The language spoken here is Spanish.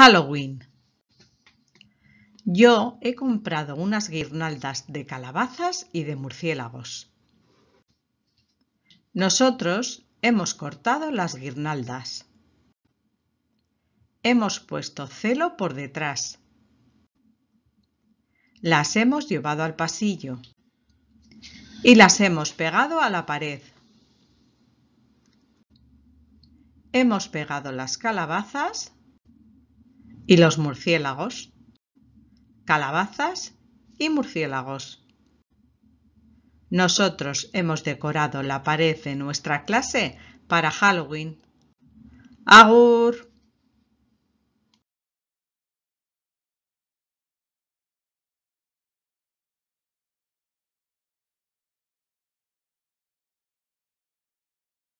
Halloween. Yo he comprado unas guirnaldas de calabazas y de murciélagos. Nosotros hemos cortado las guirnaldas. Hemos puesto celo por detrás. Las hemos llevado al pasillo. Y las hemos pegado a la pared. Hemos pegado las calabazas y los murciélagos, calabazas y murciélagos. Nosotros hemos decorado la pared de nuestra clase para Halloween. ¡Agur!